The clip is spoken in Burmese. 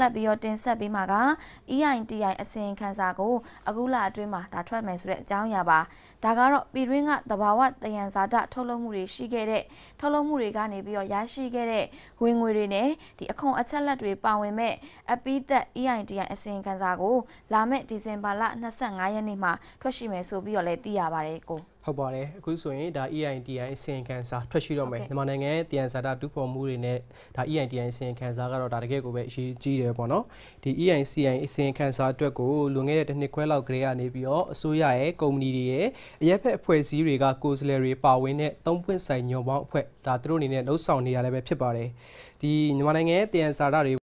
လက်ပြီးတော့တင်ဆက်ပေးမှာက EITI အစီရင်ခံစာကိုအခုလအတွင်းမှာဒါထွက်မယ်ဆိုတဲ့အကြောင်းအရာပါဒါကတော့ပြည်တွင်းကသဘာဝတယံဇာတထုတ်လုပ်မှုတွေရှိခဲ့တဲ့ထုတ်လုပ်မှုတွေကနေပြီးတော့ရရှိခဲ့တဲ့ဝင်ငွေတွေနဲ့ဒီအခွန်အချက်လက်တွေပါဝင်မဲ့အပိသက် EITI အစီရင်ခံစာကိုလာမယ့်ဒီဇင်ဘာလ25ရက်နေ့မှာထွက်ရှိမယ်ဆိုပြီးတော့လည်းသိရပါတယ်ကိုဟုတ်ပါတယ်အခုဆိုရင်ဒါ EITI အစင်ကန်စာထွက်ရှိတော့မယ်မြန်မာနိုင်ငံတည်ရန်စာတာဒုပေါ်မှုတွေနဲ့ဒါ EITI အစင်ကန်စာကတော့ဒါတကယ်ကိုပဲအရေးကြီးတယ်ပေါ့နော်ဒီ EICI အစင်ကန်စာအတွက်ကိုလွန်ခဲ့တဲ့တစ်နှစ်ခွဲလောက်ကလေးကနေပြီးတော့အစိုးရရဲ့ကုမ္ပဏီတွေရဲ့အရက်ဖက်အဖွဲ့အစည်းတွေကကိုယ်စားလှယ်တွေပါဝင်တဲ့သုံးပွင့်ဆိုင်ညွန်ပေါင်းအဖွဲ့ဒါသူတို့အနေနဲ့လှုပ်ဆောင်နေရလည်းပဲဖြစ်ပါတယ်ဒီမြန်မာနိုင်ငံရဲ့တည်ရန်စာတာတွေ